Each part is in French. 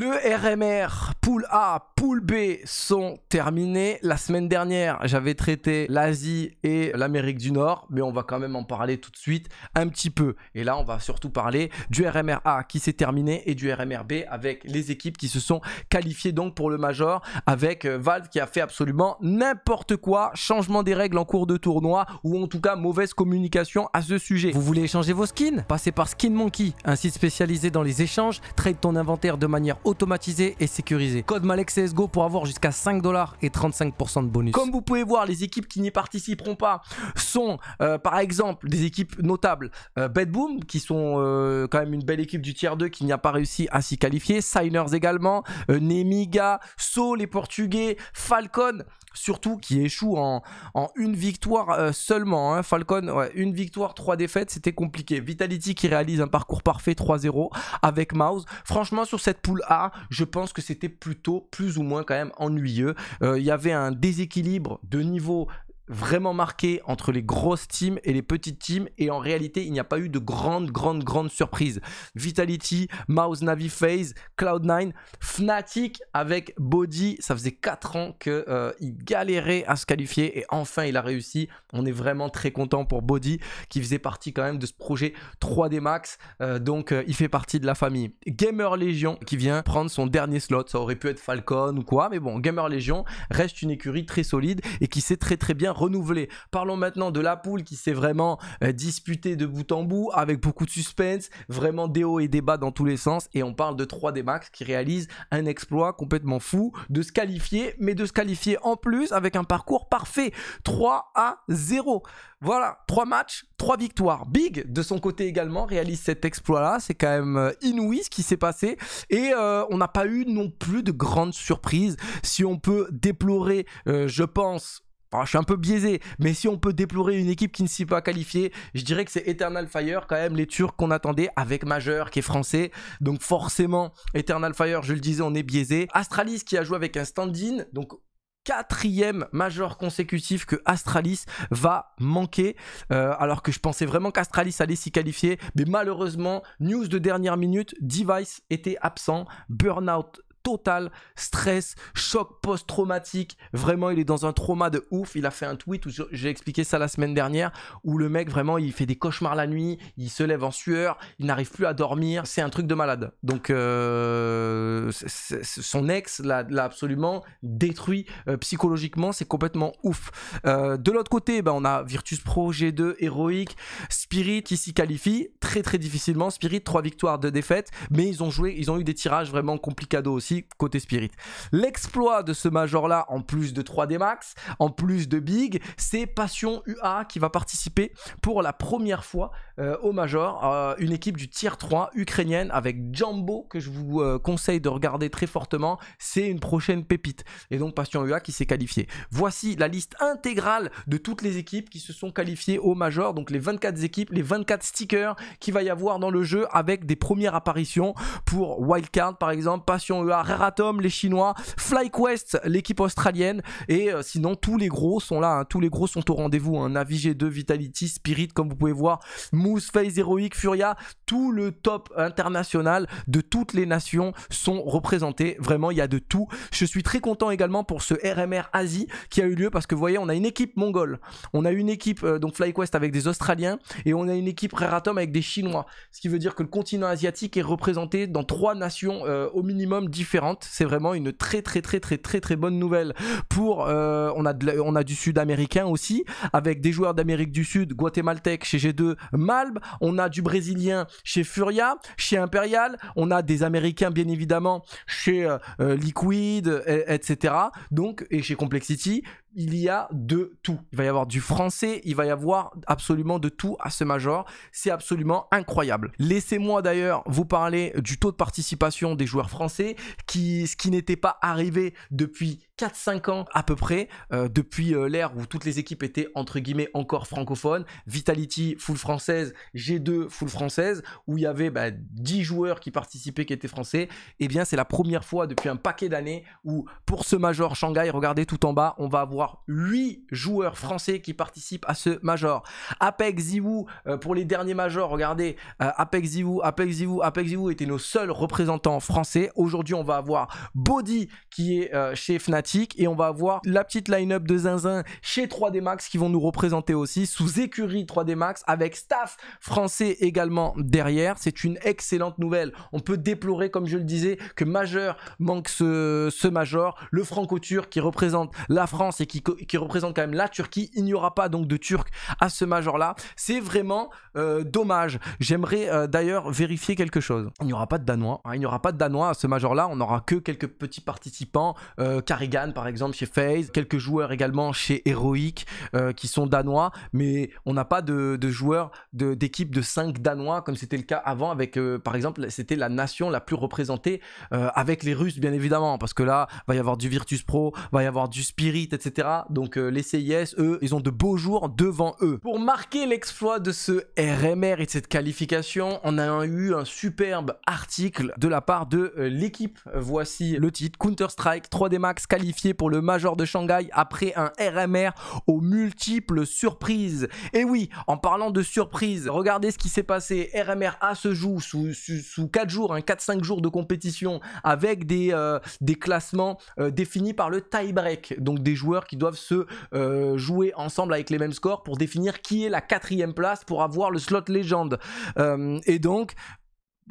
Le RMR Poule A, Poule B sont terminés. La semaine dernière, j'avais traité l'Asie et l'Amérique du Nord, mais on va quand même en parler tout de suite un petit peu. Et là, on va surtout parler du RMR A qui s'est terminé et du RMR B avec les équipes qui se sont qualifiées donc pour le Major avec euh, Valve qui a fait absolument n'importe quoi, changement des règles en cours de tournoi ou en tout cas mauvaise communication à ce sujet. Vous voulez échanger vos skins Passez par Skin Monkey, un site spécialisé dans les échanges, trade ton inventaire de manière automatisée et sécurisée Code Malek CSGO pour avoir jusqu'à 5 dollars et 35% de bonus. Comme vous pouvez voir, les équipes qui n'y participeront pas sont euh, par exemple des équipes notables euh, Bedboom qui sont euh, quand même une belle équipe du tier 2 qui n'y a pas réussi à s'y qualifier, Signers également, Nemiga, So les Portugais, Falcon surtout qui échoue en, une victoire euh, seulement. Hein, Falcon, une victoire, trois défaites, c'était compliqué. Vitality qui réalise un parcours parfait 3-0 avec Mouse. Franchement, sur cette poule A, je pense que c'était plutôt plus ou moins quand même ennuyeux. Euh, il y avait un déséquilibre de niveau vraiment marqué entre les grosses teams et les petites teams et en réalité il n'y a pas eu de grandes grandes grandes surprises Vitality, Mouse Navi Phase, Cloud9, Fnatic avec Body, ça faisait 4 ans qu'il euh, galérait à se qualifier et enfin il a réussi. On est vraiment très content pour Body qui faisait partie quand même de ce projet 3D Max euh, donc euh, il fait partie de la famille. Gamer Legion qui vient prendre son dernier slot, ça aurait pu être Falcon ou quoi mais bon, Gamer Legion reste une écurie très solide et qui sait très très bien renouvelé. Parlons maintenant de la poule qui s'est vraiment euh, disputée de bout en bout avec beaucoup de suspense, vraiment des hauts et des bas dans tous les sens. Et on parle de 3D Max qui réalise un exploit complètement fou de se qualifier, mais de se qualifier en plus avec un parcours parfait. 3 à 0. Voilà, 3 matchs, 3 victoires. Big, de son côté également, réalise cet exploit-là. C'est quand même euh, inouï ce qui s'est passé. Et euh, on n'a pas eu non plus de grandes surprises. Si on peut déplorer, je pense, je suis un peu biaisé, mais si on peut déplorer une équipe qui ne s'y pas qualifiée, je dirais que c'est Eternal Fire quand même, les Turcs qu'on attendait avec Majeur qui est français. Donc forcément, Eternal Fire, je le disais, on est biaisé. Astralis qui a joué avec un stand-in, donc quatrième major consécutif que Astralis va manquer, euh, alors que je pensais vraiment qu'Astralis allait s'y qualifier, mais malheureusement, news de dernière minute, Device était absent, Burnout total, stress, choc post-traumatique. Vraiment, il est dans un trauma de ouf. Il a fait un tweet où j'ai expliqué ça la semaine dernière, où le mec vraiment il fait des cauchemars la nuit, il se lève en sueur, il n'arrive plus à dormir. C'est un truc de malade. Donc euh, son ex l'a absolument détruit euh, psychologiquement. C'est complètement ouf. Euh, de l'autre côté, ben, on a Virtus Pro, G2, héroïque, Spirit qui s'y qualifie très très difficilement. Spirit trois victoires, de défaites, mais ils ont joué, ils ont eu des tirages vraiment complicados aussi côté spirit. L'exploit de ce major-là, en plus de 3D Max, en plus de Big, c'est Passion UA qui va participer pour la première fois euh, au major. Euh, une équipe du tier 3 ukrainienne avec Jumbo que je vous euh, conseille de regarder très fortement. C'est une prochaine pépite. Et donc Passion UA qui s'est qualifiée Voici la liste intégrale de toutes les équipes qui se sont qualifiées au major. Donc les 24 équipes, les 24 stickers qu'il va y avoir dans le jeu avec des premières apparitions pour Wildcard par exemple, Passion UA, Reratom, les Chinois, FlyQuest, l'équipe australienne. Et euh, sinon, tous les gros sont là. Hein. Tous les gros sont au rendez-vous. un hein. Navi G2, Vitality, Spirit, comme vous pouvez voir, Moose, Face, Heroic, Furia, tout le top international de toutes les nations sont représentés. Vraiment, il y a de tout. Je suis très content également pour ce RMR Asie qui a eu lieu parce que vous voyez, on a une équipe mongole. On a une équipe, euh, donc FlyQuest avec des Australiens et on a une équipe Reratom avec des Chinois. Ce qui veut dire que le continent asiatique est représenté dans trois nations euh, au minimum différentes c'est vraiment une très très très très très très bonne nouvelle pour euh, on a on a du sud-américain aussi avec des joueurs d'Amérique du Sud, guatémaltèque chez G2, Malb, on a du brésilien chez Furia, chez Imperial, on a des américains bien évidemment chez euh, Liquid etc. Donc et chez Complexity il y a de tout. Il va y avoir du français, il va y avoir absolument de tout à ce major. C'est absolument incroyable. Laissez-moi d'ailleurs vous parler du taux de participation des joueurs français, qui, ce qui n'était pas arrivé depuis 4-5 ans à peu près, euh, depuis euh, l'ère où toutes les équipes étaient entre guillemets encore francophones, Vitality full française, G2 full française, où il y avait 10 bah, joueurs qui participaient qui étaient français, et eh bien c'est la première fois depuis un paquet d'années où pour ce major Shanghai, regardez tout en bas, on va avoir 8 joueurs français qui participent à ce major. Apex Ziwu, euh, pour les derniers majors, regardez, Apex Ziwu, Apex Ziwu, Apex Ziwu étaient nos seuls représentants français. Aujourd'hui on va avoir Body qui est chez Fnatic et on va avoir la petite line-up de zinzin chez 3D Max qui vont nous représenter aussi sous écurie 3D Max avec staff français également derrière. C'est une excellente nouvelle. On peut déplorer, comme je le disais, que majeur manque ce, Major. Le franco-turc qui représente la France et qui, représente quand même la Turquie, il n'y aura pas donc de Turc à ce Major-là. C'est vraiment euh, dommage. J'aimerais euh, d'ailleurs vérifier quelque chose. Il n'y aura pas de Danois. Hein. Il n'y aura pas de Danois à ce Major-là. On n'aura que quelques petits participants. Euh, par exemple chez FaZe, quelques joueurs également chez Heroic euh, qui sont danois, mais on n'a pas de, joueurs d'équipe de, 5 danois comme c'était le cas avant avec euh, par exemple c'était la nation la plus représentée euh, avec les Russes bien évidemment parce que là va y avoir du Virtus Pro, va y avoir du Spirit etc. Donc les CIS eux ils ont de beaux jours devant eux. Pour marquer l'exploit de ce RMR et de cette qualification, on a eu un superbe article de la part de l'équipe. Voici le titre Counter Strike 3D Max qualifié pour le Major de Shanghai après un RMR aux multiples surprises. Et oui, en parlant de surprise regardez ce qui s'est passé. RMR A se joue sous, sous, 4 jours, hein, 4-5 jours de compétition avec des, euh, des classements euh, définis par le tie-break. Donc des joueurs qui doivent se euh, jouer ensemble avec les mêmes scores pour définir qui est la quatrième place pour avoir le slot légende. et donc,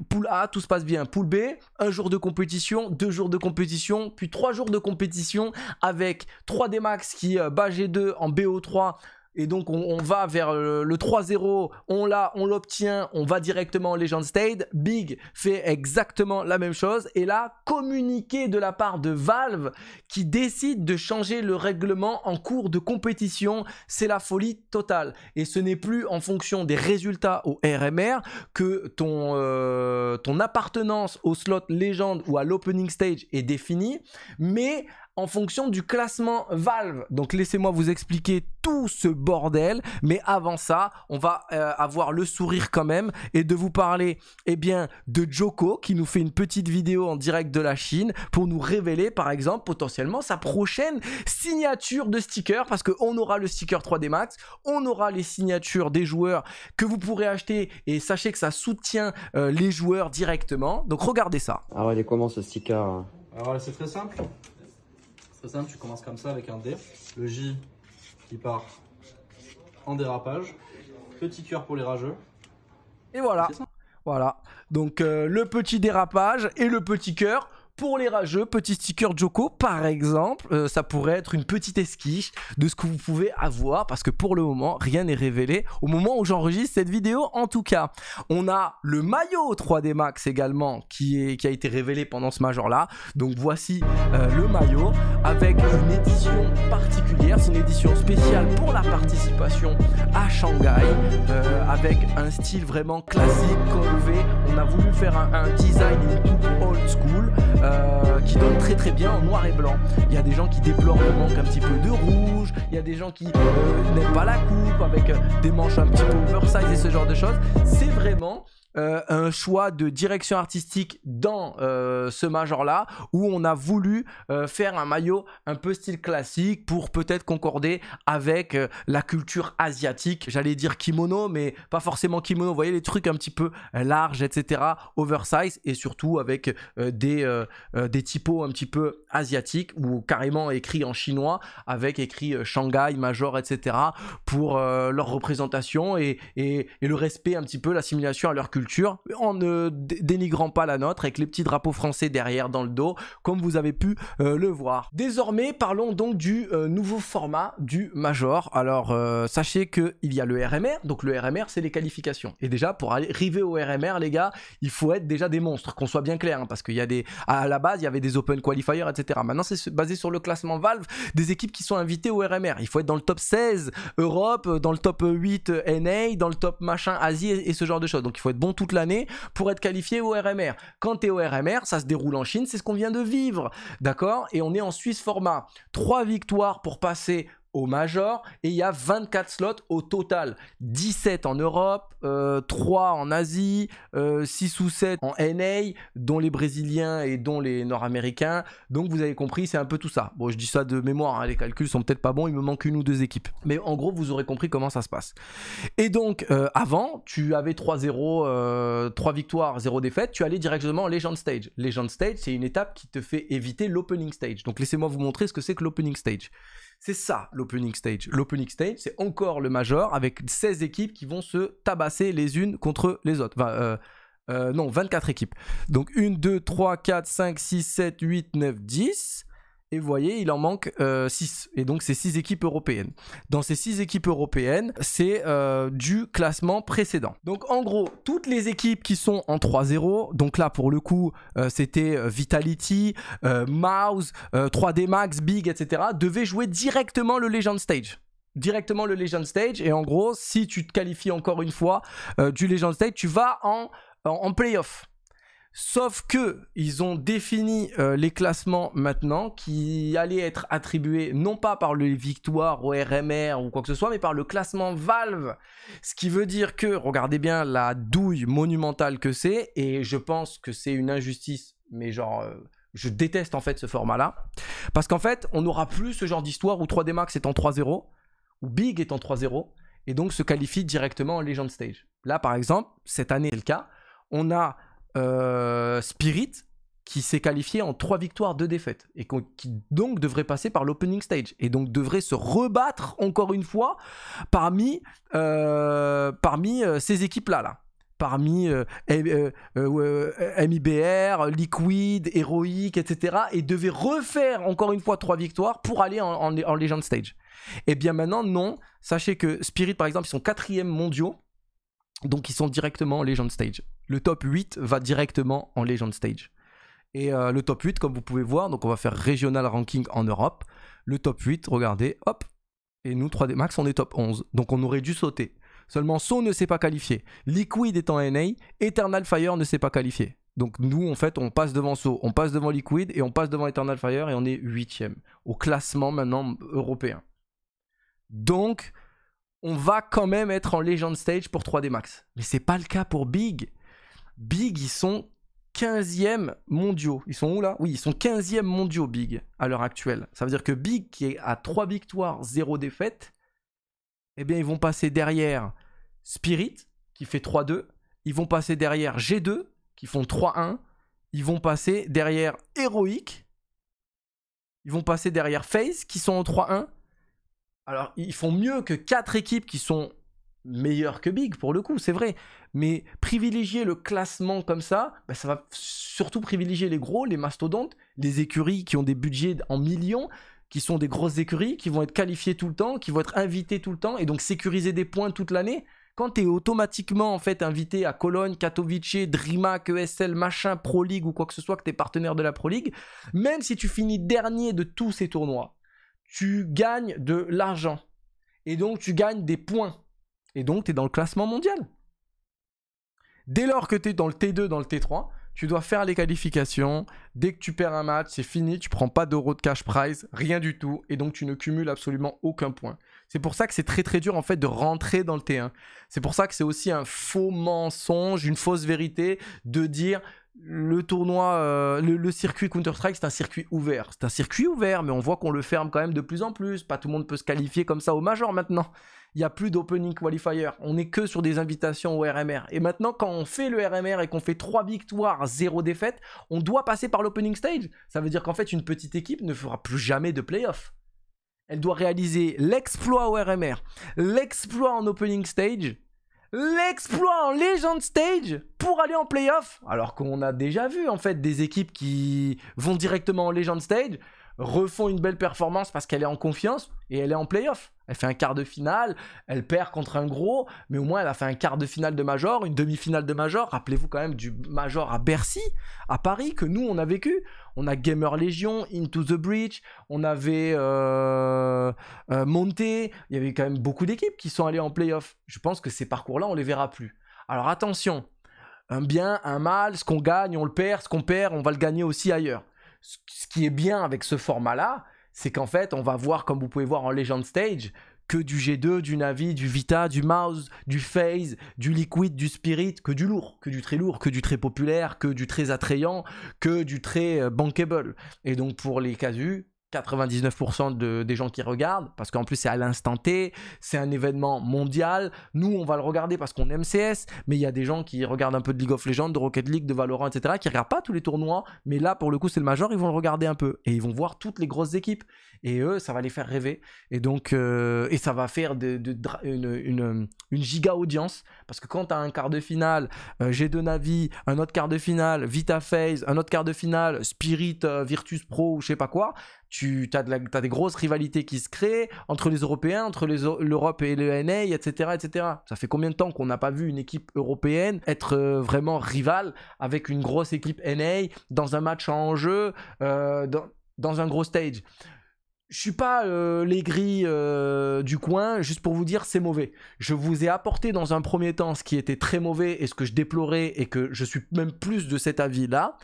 Poule A, tout se passe bien. Poule B, un jour de compétition, deux jours de compétition, puis trois jours de compétition avec 3D Max qui euh, bat G2 en BO3 et donc on, va vers le, 3-0, on l'a, on l'obtient, on va directement au Legend State. Big fait exactement la même chose. Et là, communiqué de la part de Valve qui décide de changer le règlement en cours de compétition, c'est la folie totale. Et ce n'est plus en fonction des résultats au RMR que ton, euh, ton appartenance au slot légende ou à l'opening stage est définie, mais en fonction du classement Valve. Donc laissez-moi vous expliquer tout ce bordel. Mais avant ça, on va euh, avoir le sourire quand même et de vous parler eh bien, de Joko qui nous fait une petite vidéo en direct de la Chine pour nous révéler par exemple potentiellement sa prochaine signature de sticker parce qu'on aura le sticker 3D Max, on aura les signatures des joueurs que vous pourrez acheter et sachez que ça soutient euh, les joueurs directement. Donc regardez ça. Ah ouais, il est comment ce sticker hein Alors ah c'est très simple. C'est simple, tu commences comme ça avec un D. Le J qui part en dérapage. Petit cœur pour les rageux. Et voilà. Voilà. Donc euh, le petit dérapage et le petit cœur. Pour les rageux, petit sticker Joko par exemple, euh, ça pourrait être une petite esquiche de ce que vous pouvez avoir parce que pour le moment, rien n'est révélé au moment où j'enregistre cette vidéo en tout cas. On a le maillot 3D Max également qui, a été révélé pendant ce major là. Donc voici euh, le maillot avec une édition particulière, c'est une édition spéciale pour la participation à Shanghai euh, avec un style vraiment classique, coloré. On a voulu faire un, design, tout old school. Euh, qui donne très très bien en noir et blanc. Il y a des gens qui déplorent le manque un petit peu de rouge, il y a des gens qui euh, n'aiment pas la coupe avec euh, des manches un petit peu oversize et ce genre de choses. C'est vraiment euh, un choix de direction artistique dans euh, ce major-là, où on a voulu euh, faire un maillot un peu style classique pour peut-être concorder avec la culture asiatique. J'allais dire kimono, mais pas forcément kimono. Vous voyez les trucs un petit peu larges, etc., oversize, et surtout avec des, des typos un petit peu asiatiques ou carrément écrit en chinois avec écrit Shanghai, Major, etc., pour leur représentation et, et, et le respect un petit peu, l'assimilation à leur culture en ne dénigrant pas la nôtre avec les petits drapeaux français derrière dans le dos comme vous avez pu euh, le voir. Désormais parlons donc du euh, nouveau format du Major. Alors euh, sachez sachez qu'il y a le RMR, donc le RMR c'est les qualifications. Et déjà pour arriver au RMR les gars il faut être déjà des monstres, qu'on soit bien clair hein, parce qu'il y a des... À la base il y avait des Open Qualifiers etc. Maintenant c'est basé sur le classement Valve des équipes qui sont invitées au RMR. Il faut être dans le top 16 Europe, dans le top 8 NA, dans le top machin Asie et ce genre de choses. Donc il faut être bon toute l'année pour être qualifié au RMR. Quand tu es au RMR, ça se déroule en Chine, c'est ce qu'on vient de vivre. D'accord Et on est en Suisse format. Trois victoires pour passer au Major et il y a 24 slots au total. 17 en Europe, 3 euh, en Asie, 6 euh, ou 7 en NA, dont les Brésiliens et dont les Nord-Américains. Donc vous avez compris, c'est un peu tout ça. Bon, je dis ça de mémoire, hein, les calculs sont peut-être pas bons, il me manque une ou deux équipes. Mais en gros, vous aurez compris comment ça se passe. Et donc, euh, avant, tu avais 3-0, 3 victoires, 0 défaites, tu allais directement en Legend Stage. Legend Stage, c'est une étape qui te fait éviter l'opening stage. Donc laissez-moi vous montrer ce que c'est que l'opening stage. C'est ça l'opening stage. L'opening stage, c'est encore le major avec 16 équipes qui vont se tabasser les unes contre les autres. Euh, euh, non, 24 équipes. Donc 1, 2, 3, 4, 5, 6, 7, 8, 9, 10. Et vous voyez, il en manque 6. Euh, et donc, c'est 6 équipes européennes. Dans ces 6 équipes européennes, c'est euh, du classement précédent. Donc, en gros, toutes les équipes qui sont en 3-0, donc là, pour le coup, euh, c'était Vitality, Mouse, 3D Max, Big, etc., devaient jouer directement le Legend Stage directement le Legend Stage. Et en gros, si tu te qualifies encore une fois du Legend Stage, tu vas en, en, en playoff. Sauf que ils ont défini euh, les classements maintenant qui allaient être attribués non pas par les victoires au RMR ou quoi que ce soit, mais par le classement Valve. Ce qui veut dire que, regardez bien la douille monumentale que c'est, et je pense que c'est une injustice, mais genre... Euh, je déteste en fait ce format-là. Parce qu'en fait, on n'aura plus ce genre d'histoire où 3D Max est en 3-0, où Big est en 3-0, et donc se qualifie directement en Legend Stage. Là, par exemple, cette année, c'est le cas. On a euh, Spirit qui s'est qualifié en 3 victoires, 2 défaites, et qui donc devrait passer par l'opening stage, et donc devrait se rebattre encore une fois parmi, euh, parmi euh, ces équipes-là. Parmi MIBR, Liquid, Heroic, etc. Et devait refaire encore une fois trois victoires pour aller en, en, Legend Stage. Et eh bien maintenant, non. Sachez que Spirit, par exemple, ils sont quatrième mondiaux. Donc ils sont directement en Legend Stage le top 8 va directement en Legend Stage. Et euh, le top 8, comme vous pouvez voir, donc on va faire régional Ranking en Europe. Le top 8, regardez, hop. Et nous, 3D Max, on est top 11. Donc on aurait dû sauter. Seulement, So ne s'est pas qualifié. Liquid étant NA. Eternal Fire ne s'est pas qualifié. Donc nous, en fait, on passe devant So, on passe devant Liquid et on passe devant Eternal Fire et on est 8 huitième au classement maintenant européen. Donc, on va quand même être en Legend Stage pour 3D Max. Mais c'est pas le cas pour Big. Big, ils sont 15e mondiaux. Ils sont où là Oui, ils sont 15e mondiaux, Big, à l'heure actuelle. Ça veut dire que Big, qui est à 3 victoires, 0 défaite, eh bien, ils vont passer derrière Spirit, qui fait 3-2. Ils vont passer derrière G2, qui font 3-1. Ils vont passer derrière Heroic. Ils vont passer derrière FaZe, qui sont en 3-1. Alors, ils font mieux que 4 équipes qui sont meilleur que Big pour le coup, c'est vrai. Mais privilégier le classement comme ça, bah, ça va surtout privilégier les gros, les mastodontes, les écuries qui ont des budgets en millions, qui sont des grosses écuries, qui vont être qualifiées tout le temps, qui vont être invitées tout le temps et donc sécuriser des points toute l'année. Quand tu es automatiquement en fait invité à Cologne, Katowice, DreamHack, ESL, machin, Pro League ou quoi que ce soit, que tu es partenaire de la Pro League, même si tu finis dernier de tous ces tournois, tu gagnes de l'argent. Et donc tu gagnes des points et donc, tu es dans le classement mondial. Dès lors que tu es dans le T2, dans le T3, tu dois faire les qualifications. Dès que tu perds un match, c'est fini, tu prends pas d'euros de cash prize, rien du tout. Et donc, tu ne cumules absolument aucun point. C'est pour ça que c'est très très dur en fait de rentrer dans le T1. C'est pour ça que c'est aussi un faux mensonge, une fausse vérité de dire le tournoi, euh, le, le, circuit Counter-Strike, c'est un circuit ouvert. C'est un circuit ouvert, mais on voit qu'on le ferme quand même de plus en plus. Pas tout le monde peut se qualifier comme ça au major maintenant il n'y a plus d'opening qualifier. On n'est que sur des invitations au RMR. Et maintenant, quand on fait le RMR et qu'on fait 3 victoires, 0 défaite, on doit passer par l'opening stage. Ça veut dire qu'en fait, une petite équipe ne fera plus jamais de playoff. Elle doit réaliser l'exploit au RMR, l'exploit en opening stage, l'exploit en Legend Stage pour aller en playoff. Alors qu'on a déjà vu en fait des équipes qui vont directement en Legend Stage refont une belle performance parce qu'elle est en confiance et elle est en playoff. Elle fait un quart de finale, elle perd contre un gros, mais au moins elle a fait un quart de finale de Major, une demi-finale de Major. Rappelez-vous quand même du Major à Bercy, à Paris, que nous on a vécu. On a Gamer Legion, Into the Breach, on avait euh, euh, Monté. Il y avait quand même beaucoup d'équipes qui sont allées en playoff. Je pense que ces parcours-là, on les verra plus. Alors attention, un bien, un mal, ce qu'on gagne, on le perd, ce qu'on perd, on va le gagner aussi ailleurs ce qui est bien avec ce format-là, c'est qu'en fait, on va voir, comme vous pouvez voir en Legend Stage, que du G2, du Navi, du Vita, du Mouse, du Phase, du Liquid, du Spirit, que du lourd, que du très lourd, que du très populaire, que du très attrayant, que du très euh, bankable. Et donc pour les casus, 99% de, des gens qui regardent, parce qu'en plus c'est à l'instant T, c'est un événement mondial. Nous, on va le regarder parce qu'on aime CS, mais il y a des gens qui regardent un peu de League of Legends, de Rocket League, de Valorant, etc., qui regardent pas tous les tournois, mais là, pour le coup, c'est le major, ils vont le regarder un peu et ils vont voir toutes les grosses équipes. Et eux, ça va les faire rêver. Et donc, euh, et ça va faire de, une, giga audience, parce que quand tu as un quart de finale, G2 euh, Navi, un autre quart de finale, Vita Phase, un autre quart de finale, Spirit, euh, Virtus Pro ou je sais pas quoi, tu as, des grosses rivalités qui se créent entre les Européens, entre l'Europe et le NA, etc., etc. Ça fait combien de temps qu'on n'a pas vu une équipe européenne être euh, vraiment rivale avec une grosse équipe NA dans un match en jeu, euh, dans, un gros stage je suis pas euh, l'aigri du coin, juste pour vous dire c'est mauvais. Je vous ai apporté dans un premier temps ce qui était très mauvais et ce que je déplorais et que je suis même plus de cet avis là.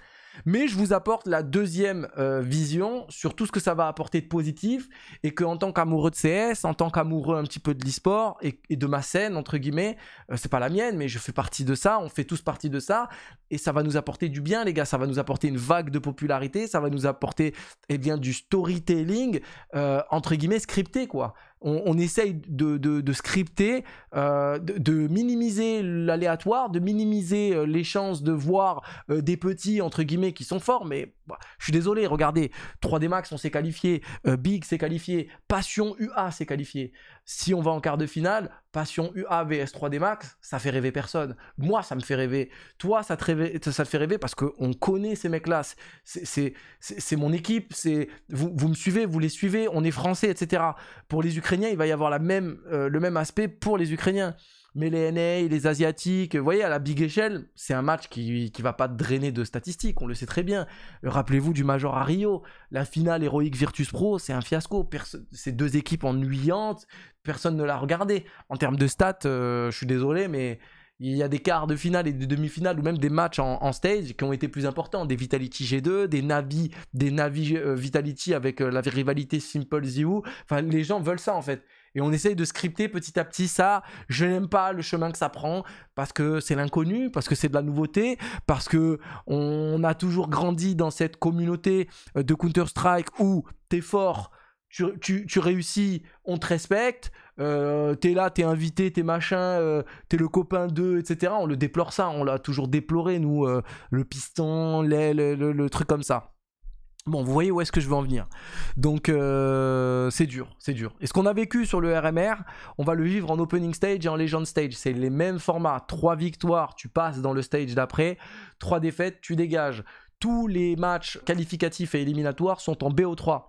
Mais je vous apporte la deuxième euh, vision sur tout ce que ça va apporter de positif et qu'en tant qu'amoureux de CS, en tant qu'amoureux un petit peu de l'e-sport et, de ma scène, entre guillemets, euh, c'est pas la mienne, mais je fais partie de ça, on fait tous partie de ça et ça va nous apporter du bien, les gars. Ça va nous apporter une vague de popularité, ça va nous apporter eh bien, du storytelling, euh, entre guillemets, scripté, quoi on, essaye de, scripter, euh, de, minimiser l'aléatoire, de minimiser euh, les chances de voir euh, des petits, entre guillemets, qui sont forts, mais bah, je suis désolé, regardez, 3D Max, on s'est qualifié, Big s'est qualifié, Passion UA s'est qualifié, si on va en quart de finale, Passion UA vs 3D Max, ça fait rêver personne. Moi, ça me fait rêver. Toi, ça te, fait rêver parce qu'on connaît ces mecs-là. C'est mon équipe, vous, me suivez, vous les suivez, on est français, etc. Pour les Ukrainiens, il va y avoir euh, le même aspect pour les Ukrainiens mais les NA, les Asiatiques, vous voyez, à la big échelle, c'est un match qui, ne va pas drainer de statistiques, on le sait très bien. Rappelez-vous du Major à Rio, la finale héroïque Virtus Pro, c'est un fiasco. Ces deux équipes ennuyantes, personne ne l'a regardé. En termes de stats, euh, je suis désolé, mais il y a des quarts de finale et des demi finales ou même des matchs en, stage qui ont été plus importants. Des Vitality G2, des Navi, des Navi euh, Vitality avec euh, la rivalité Simple Ziu. Enfin, les gens veulent ça en fait. Et on essaye de scripter petit à petit ça. Je n'aime pas le chemin que ça prend parce que c'est l'inconnu, parce que c'est de la nouveauté, parce que on a toujours grandi dans cette communauté euh, de Counter-Strike où t'es fort, tu, réussis, on te respecte, euh, t'es là, t'es invité, t'es machin, euh, t'es le copain d'eux, etc. On le déplore ça, on l'a toujours déploré, nous, le piston, l'aile, le, truc comme ça. Bon, vous voyez où est-ce que je veux en venir. Donc, euh, c'est dur, c'est dur. Et ce qu'on a vécu sur le RMR, on va le vivre en opening stage et en legend stage. C'est les mêmes formats. Trois victoires, tu passes dans le stage d'après. Trois défaites, tu dégages. Tous les matchs qualificatifs et éliminatoires sont en BO3.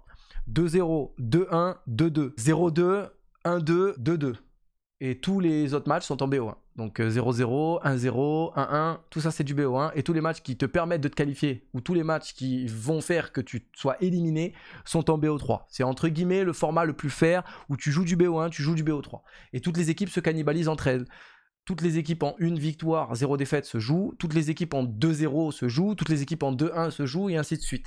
2-0, 2-1, 2-2, 0-2, 1-2, 2-2. Et tous les autres matchs sont en BO1. Donc 0-0, 1-0, 1-1, tout ça c'est du BO1 et tous les matchs qui te permettent de te qualifier ou tous les matchs qui vont faire que tu sois éliminé sont en BO3. C'est entre guillemets le format le plus fair où tu joues du BO1, tu joues du BO3 et toutes les équipes se cannibalisent entre elles. Toutes les équipes en 1 victoire, 0 défaite se jouent, toutes les équipes en 2-0 se jouent, toutes les équipes en 2-1 se jouent et ainsi de suite.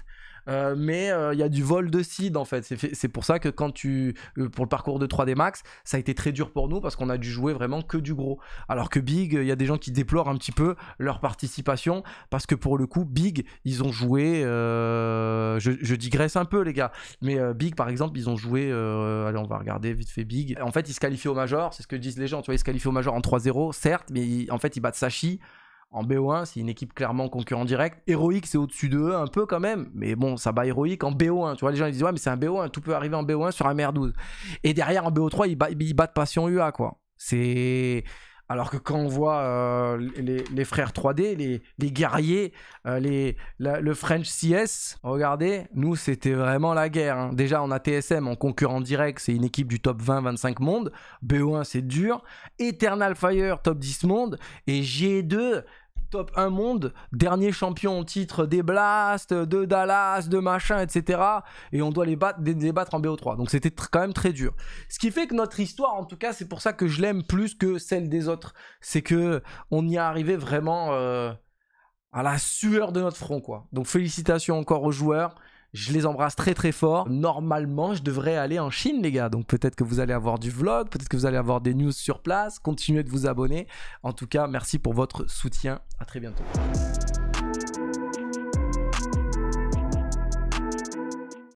Euh, mais euh, il y a du vol de seed en fait. C'est pour ça que quand tu. Euh, pour le parcours de 3D Max, ça a été très dur pour nous parce qu'on a dû jouer vraiment que du gros. Alors que Big, il y a des gens qui déplorent un petit peu leur participation parce que pour le coup, Big, ils ont joué. je, digresse un peu, les gars. Mais Big, par exemple, ils ont joué. allez, on va regarder vite fait Big. En fait, ils se qualifient au Major, c'est ce que disent les gens. Tu vois, ils se qualifient au Major en 3-0, certes, mais en fait, ils battent Sachi. En BO1, c'est une équipe clairement concurrent direct. Héroïque, c'est au-dessus d'eux e, un peu quand même. Mais bon, ça bat Heroic en BO1. Tu vois, les gens ils disent Ouais, mais c'est un BO1, tout peut arriver en BO1 sur un MR12. Et derrière, en BO3, ils, ils battent Passion UA, quoi. C'est alors que quand on voit euh, les, frères 3D, les, guerriers, euh, les, le French CS, regardez, nous c'était vraiment la guerre. Hein. Déjà on a TSM en concurrent direct, c'est une équipe du top 20-25 monde. BO1 c'est dur. Eternal Fire top 10 monde. Et G2, top 1 monde, dernier champion au titre des Blast, de Dallas, de machin, etc. Et on doit les battre, en BO3. Donc c'était quand même très dur. Ce qui fait que notre histoire, en tout cas, c'est pour ça que je l'aime plus que celle des autres. C'est que on y est arrivé vraiment euh, à la sueur de notre front, quoi. Donc félicitations encore aux joueurs. Je les embrasse très très fort. Normalement, je devrais aller en Chine, les gars. Donc peut-être que vous allez avoir du vlog, peut-être que vous allez avoir des news sur place. Continuez de vous abonner. En tout cas, merci pour votre soutien. À très bientôt.